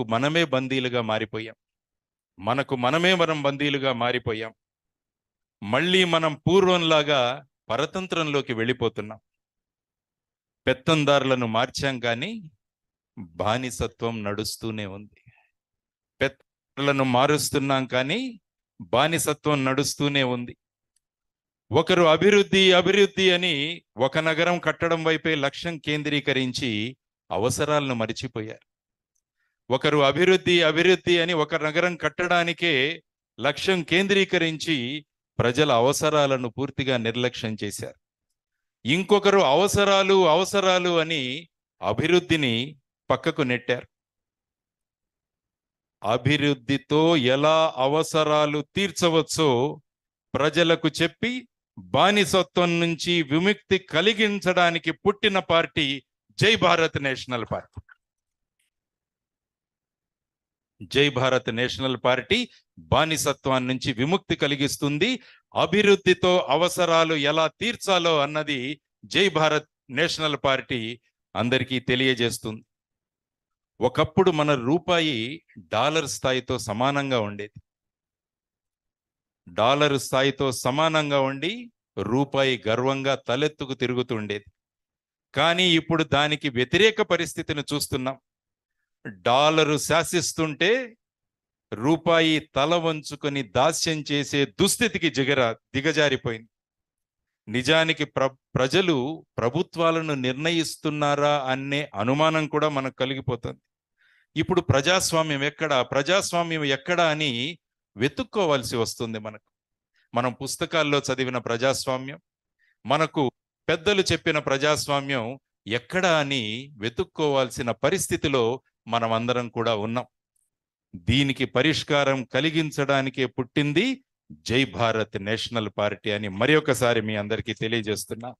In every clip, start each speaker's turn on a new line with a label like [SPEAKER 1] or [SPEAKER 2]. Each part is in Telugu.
[SPEAKER 1] మనకు మనమే బందీలుగా మారిపోయాం మనకు మనమే మనం బందీలుగా మారిపోయాం మళ్ళీ మనం పూర్వంలాగా పరతంత్రంలోకి వెళ్ళిపోతున్నాం పెత్తందారులను మార్చాం కానీ బానిసత్వం నడుస్తూనే ఉంది పెత్తలను మారుస్తున్నాం కానీ బానిసత్వం నడుస్తూనే ఉంది ఒకరు అభివృద్ధి అభివృద్ధి అని ఒక నగరం కట్టడం వైపే లక్ష్యం కేంద్రీకరించి అవసరాలను మరిచిపోయారు ఒకరు అభివృద్ధి అభివృద్ధి అని ఒక నగరం కట్టడానికే లక్ష్యం కేంద్రీకరించి ప్రజల అవసరాలను పూర్తిగా నిర్లక్ష్యం చేశారు ఇంకొకరు అవసరాలు అవసరాలు అని అభివృద్ధిని పక్కకు నెట్టారు అభివృద్ధితో ఎలా అవసరాలు తీర్చవచ్చో ప్రజలకు చెప్పి బానిసత్వం నుంచి విముక్తి కలిగించడానికి పుట్టిన పార్టీ జై భారత్ నేషనల్ పార్టీ జై భారత్ నేషనల్ పార్టీ బానిసత్వాన్ని నుంచి విముక్తి కలిగిస్తుంది అభివృద్ధితో అవసరాలు ఎలా తీర్చాలో అన్నది జై భారత్ నేషనల్ పార్టీ అందరికీ తెలియజేస్తుంది ఒకప్పుడు మన రూపాయి డాలర్ స్థాయితో సమానంగా ఉండేది డాలర్ స్థాయితో సమానంగా ఉండి రూపాయి గర్వంగా తలెత్తుకు తిరుగుతుండేది కానీ ఇప్పుడు దానికి వ్యతిరేక పరిస్థితిని చూస్తున్నాం డాలరు శాసిస్తుంటే రూపాయి తల వంచుకొని దాస్యం చేసే దుస్థితికి జిగర దిగజారిపోయింది నిజానికి ప్ర ప్రజలు ప్రభుత్వాలను నిర్ణయిస్తున్నారా అనే అనుమానం కూడా మనకు కలిగిపోతుంది ఇప్పుడు ప్రజాస్వామ్యం ఎక్కడ ప్రజాస్వామ్యం ఎక్కడ అని వెతుక్కోవాల్సి వస్తుంది మనకు మనం పుస్తకాల్లో చదివిన ప్రజాస్వామ్యం మనకు పెద్దలు చెప్పిన ప్రజాస్వామ్యం ఎక్కడ అని వెతుక్కోవాల్సిన పరిస్థితిలో మనమందరం కూడా ఉన్నాం దీనికి పరిష్కారం కలిగించడానికే పుట్టింది జై భారత్ నేషనల్ పార్టీ అని మరి ఒకసారి మీ అందరికీ తెలియజేస్తున్నా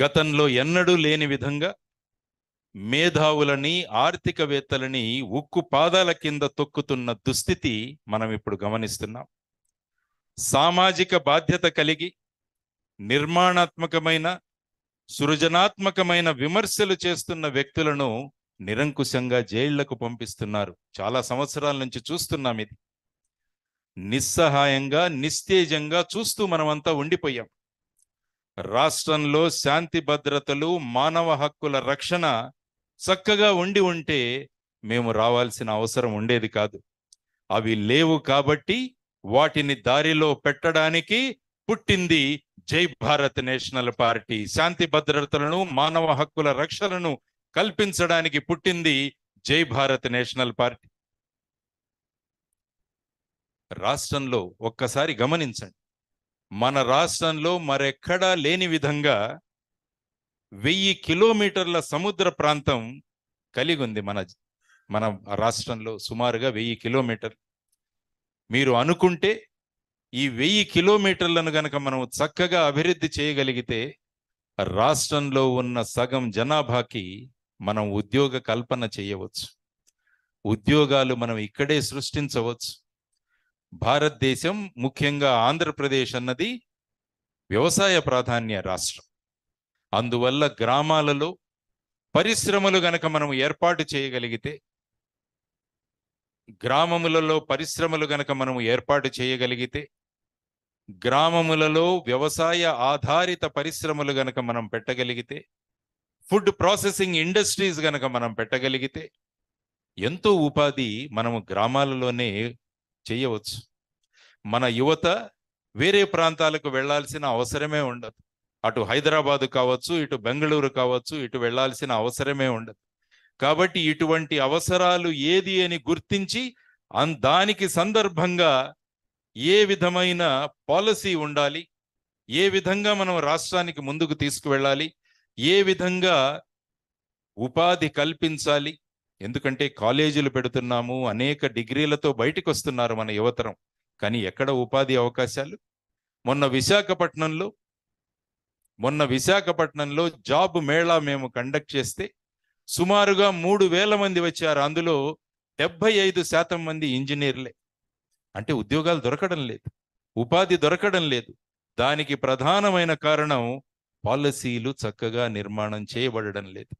[SPEAKER 1] గతంలో ఎన్నడూ లేని విధంగా మేధావులని ఆర్థికవేత్తలని ఉక్కు పాదాల కింద తొక్కుతున్న దుస్థితి మనం ఇప్పుడు గమనిస్తున్నాం సామాజిక బాధ్యత కలిగి నిర్మాణాత్మకమైన సృజనాత్మకమైన విమర్శలు చేస్తున్న వ్యక్తులను నిరంకుశంగా జైళ్లకు పంపిస్తున్నారు చాలా సంవత్సరాల నుంచి చూస్తున్నాం ఇది నిస్సహాయంగా నిస్తేజంగా చూస్తూ మనమంతా ఉండిపోయాం రాష్ట్రంలో శాంతి భద్రతలు మానవ హక్కుల రక్షణ చక్కగా ఉండి ఉంటే మేము రావాల్సిన అవసరం ఉండేది కాదు అవి లేవు కాబట్టి వాటిని దారిలో పెట్టడానికి పుట్టింది జై భారత్ నేషనల్ పార్టీ శాంతి భద్రతలను మానవ హక్కుల రక్షణను కల్పించడానికి పుట్టింది జై భారత్ నేషనల్ పార్టీ రాష్ట్రంలో ఒక్కసారి గమనించండి మన రాష్ట్రంలో మరెక్కడా లేని విధంగా వెయ్యి కిలోమీటర్ల సముద్ర ప్రాంతం కలిగి ఉంది మన మన రాష్ట్రంలో సుమారుగా వెయ్యి కిలోమీటర్ మీరు అనుకుంటే ఈ వెయ్యి కిలోమీటర్లను గనక మనం చక్కగా అభివృద్ధి చేయగలిగితే రాష్ట్రంలో ఉన్న సగం జనాభాకి మనం ఉద్యోగ కల్పన చేయవచ్చు ఉద్యోగాలు మనం ఇక్కడే సృష్టించవచ్చు భారతదేశం ముఖ్యంగా ఆంధ్రప్రదేశ్ అన్నది వ్యవసాయ ప్రాధాన్య రాష్ట్రం అందువల్ల గ్రామాలలో పరిశ్రమలు గనక మనం ఏర్పాటు చేయగలిగితే గ్రామములలో పరిశ్రమలు గనక మనం ఏర్పాటు చేయగలిగితే గ్రామములలో వ్యవసాయ ఆధారిత పరిశ్రమలు గనక మనం పెట్టగలిగితే ఫుడ్ ప్రాసెసింగ్ ఇండస్ట్రీస్ కనుక మనం పెట్టగలిగితే ఎంతో ఉపాధి మనము గ్రామాలలోనే చేయవచ్చు మన యువత వేరే ప్రాంతాలకు వెళ్లాల్సిన అవసరమే ఉండదు అటు హైదరాబాదు కావచ్చు ఇటు బెంగళూరు కావచ్చు ఇటు వెళ్లాల్సిన అవసరమే ఉండదు కాబట్టి ఇటువంటి అవసరాలు ఏది అని గుర్తించి దానికి సందర్భంగా ఏ విధమైన పాలసీ ఉండాలి ఏ విధంగా మనం రాష్ట్రానికి ముందుకు తీసుకువెళ్ళాలి ఏ విధంగా ఉపాధి కల్పించాలి ఎందుకంటే కాలేజీలు పెడుతున్నాము అనేక డిగ్రీలతో బయటకు వస్తున్నారు మన యువతరం కానీ ఎక్కడ ఉపాధి అవకాశాలు మొన్న విశాఖపట్నంలో మొన్న విశాఖపట్నంలో జాబ్ మేళా మేము కండక్ట్ చేస్తే సుమారుగా మూడు వేల మంది వచ్చారు అందులో డెబ్బై ఐదు శాతం మంది ఇంజనీర్లే అంటే ఉద్యోగాలు దొరకడం లేదు ఉపాధి దొరకడం లేదు దానికి ప్రధానమైన కారణం పాలసీలు చక్కగా నిర్మాణం చేయబడడం లేదు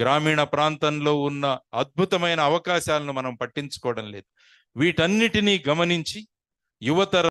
[SPEAKER 1] గ్రామీణ ప్రాంతంలో ఉన్న అద్భుతమైన అవకాశాలను మనం పట్టించుకోవడం లేదు వీటన్నిటినీ గమనించి యువతర